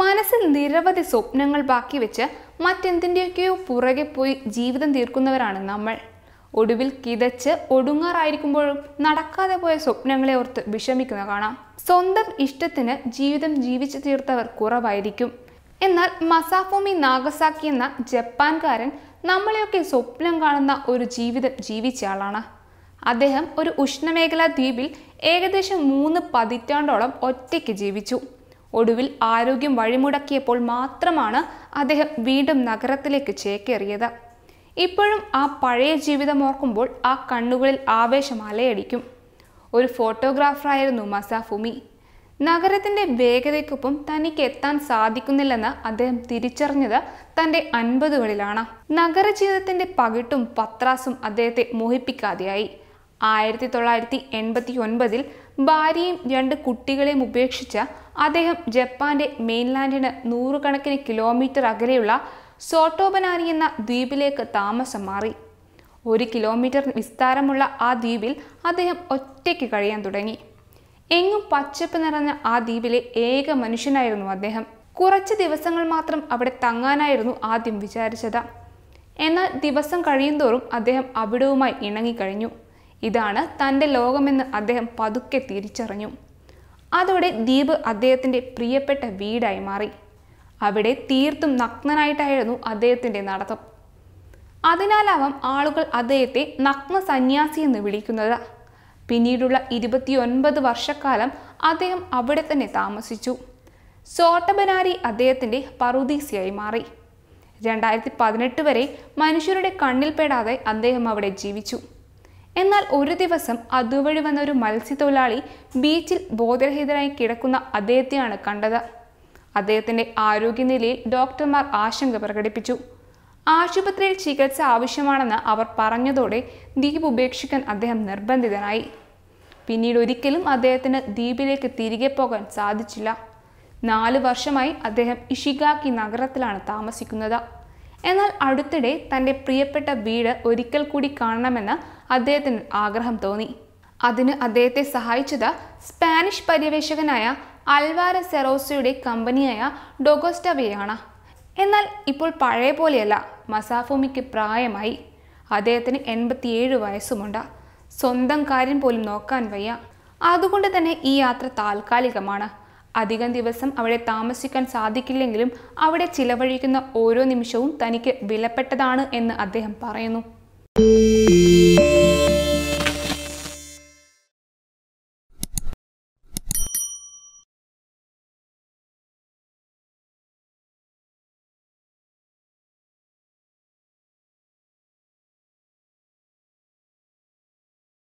മനസ്സിൽ നിരവധി സ്വപ്നങ്ങൾ ബാക്കി വെച്ച് മറ്റെന്തിൻ്റെയൊക്കെയോ പുറകെ പോയി ജീവിതം തീർക്കുന്നവരാണ് നമ്മൾ ഒടുവിൽ കിതച്ച് ഒടുങ്ങാറായിരിക്കുമ്പോഴും നടക്കാതെ പോയ സ്വപ്നങ്ങളെ ഓർത്ത് വിഷമിക്കുന്ന കാണാം സ്വന്തം ഇഷ്ടത്തിന് ജീവിതം ജീവിച്ചു തീർത്തവർ കുറവായിരിക്കും എന്നാൽ മസാഫോമി നാഗസാക്കി എന്ന ജപ്പാൻകാരൻ നമ്മളെയൊക്കെ സ്വപ്നം കാണുന്ന ഒരു ജീവിതം ജീവിച്ച ആളാണ് അദ്ദേഹം ഒരു ഉഷ്ണമേഖലാ ദ്വീപിൽ ഏകദേശം മൂന്ന് പതിറ്റാണ്ടോളം ഒറ്റയ്ക്ക് ജീവിച്ചു ഒടുവിൽ ആരോഗ്യം വഴിമുടക്കിയപ്പോൾ മാത്രമാണ് അദ്ദേഹം വീണ്ടും നഗരത്തിലേക്ക് ചേക്കേറിയത് ഇപ്പോഴും ആ പഴയ ജീവിതം ഓർക്കുമ്പോൾ ആ കണ്ണുകളിൽ ആവേശം അലയടിക്കും ഒരു ഫോട്ടോഗ്രാഫറായിരുന്നു മസാഫുമി നഗരത്തിൻ്റെ വേഗതയ്ക്കൊപ്പം തനിക്ക് എത്താൻ സാധിക്കുന്നില്ലെന്ന് അദ്ദേഹം തിരിച്ചറിഞ്ഞത് തൻ്റെ അൻപതുകളിലാണ് നഗരജീവിതത്തിൻ്റെ പകിട്ടും പത്രാസും അദ്ദേഹത്തെ മോഹിപ്പിക്കാതെയായി ആയിരത്തി തൊള്ളായിരത്തി എൺപത്തി ഒൻപതിൽ ഭാര്യയും രണ്ട് കുട്ടികളെയും ഉപേക്ഷിച്ച അദ്ദേഹം ജപ്പാന്റെ മെയിൻലാൻഡിന് നൂറുകണക്കിന് കിലോമീറ്റർ അകലെയുള്ള സോട്ടോബനാരി എന്ന ദ്വീപിലേക്ക് താമസം മാറി ഒരു കിലോമീറ്റർ വിസ്താരമുള്ള ആ ദ്വീപിൽ അദ്ദേഹം ഒറ്റയ്ക്ക് കഴിയാൻ തുടങ്ങി എങ്ങും പച്ചപ്പ് നിറഞ്ഞ ആ ദ്വീപിലെ ഏക മനുഷ്യനായിരുന്നു അദ്ദേഹം കുറച്ച് ദിവസങ്ങൾ മാത്രം അവിടെ തങ്ങാനായിരുന്നു ആദ്യം വിചാരിച്ചത് എന്നാൽ ദിവസം കഴിയുന്തോറും അദ്ദേഹം അവിടവുമായി ഇണങ്ങിക്കഴിഞ്ഞു ഇതാണ് തൻ്റെ ലോകമെന്ന് അദ്ദേഹം പതുക്കെ തിരിച്ചറിഞ്ഞു അതോടെ ദ്വീപ് അദ്ദേഹത്തിൻ്റെ പ്രിയപ്പെട്ട വീടായി മാറി അവിടെ തീർത്തും നഗ്നനായിട്ടായിരുന്നു അദ്ദേഹത്തിൻ്റെ നടത്തം അതിനാലാവാം ആളുകൾ അദ്ദേഹത്തെ നഗ്ന സന്യാസി എന്ന് വിളിക്കുന്നത് പിന്നീടുള്ള ഇരുപത്തിയൊൻപത് വർഷക്കാലം അദ്ദേഹം അവിടെ തന്നെ താമസിച്ചു സോട്ടബനാരി അദ്ദേഹത്തിൻ്റെ പറുദീസിയായി മാറി രണ്ടായിരത്തി പതിനെട്ട് വരെ മനുഷ്യരുടെ കണ്ണിൽപ്പെടാതെ അദ്ദേഹം അവിടെ ജീവിച്ചു എന്നാൽ ഒരു ദിവസം അതുവഴി വന്ന ഒരു മത്സ്യത്തൊഴിലാളി ബീച്ചിൽ ബോധരഹിതനായി കിടക്കുന്ന അദ്ദേഹത്തെയാണ് കണ്ടത് അദ്ദേഹത്തിൻ്റെ ആരോഗ്യനിലയിൽ ഡോക്ടർമാർ ആശങ്ക പ്രകടിപ്പിച്ചു ആശുപത്രിയിൽ ചികിത്സ ആവശ്യമാണെന്ന് അവർ പറഞ്ഞതോടെ ദ്വീപ് ഉപേക്ഷിക്കാൻ അദ്ദേഹം നിർബന്ധിതനായി പിന്നീട് ഒരിക്കലും അദ്ദേഹത്തിന് ദ്വീപിലേക്ക് തിരികെ പോകാൻ സാധിച്ചില്ല നാല് വർഷമായി അദ്ദേഹം ഇഷിഗാക്കി നഗരത്തിലാണ് താമസിക്കുന്നത് എന്നാൽ അടുത്തിടെ തൻ്റെ പ്രിയപ്പെട്ട വീട് ഒരിക്കൽ കൂടി കാണണമെന്ന് അദ്ദേഹത്തിന് ആഗ്രഹം തോന്നി അതിന് അദ്ദേഹത്തെ സഹായിച്ചത് സ്പാനിഷ് പര്യവേഷകനായ അൽവാര സെറോസയുടെ കമ്പനിയായ ഡൊഗോസ്റ്റവയാണ് എന്നാൽ ഇപ്പോൾ പഴയ പോലെയല്ല മസാഫോമിക്ക് പ്രായമായി അദ്ദേഹത്തിന് എൺപത്തിയേഴ് വയസ്സുമുണ്ട് സ്വന്തം കാര്യം പോലും നോക്കാൻ വയ്യ അതുകൊണ്ട് തന്നെ ഈ യാത്ര താൽക്കാലികമാണ് അധികം ദിവസം അവിടെ താമസിക്കാൻ സാധിക്കില്ലെങ്കിലും അവിടെ ചിലവഴിക്കുന്ന ഓരോ നിമിഷവും തനിക്ക് വിലപ്പെട്ടതാണ് എന്ന് അദ്ദേഹം പറയുന്നു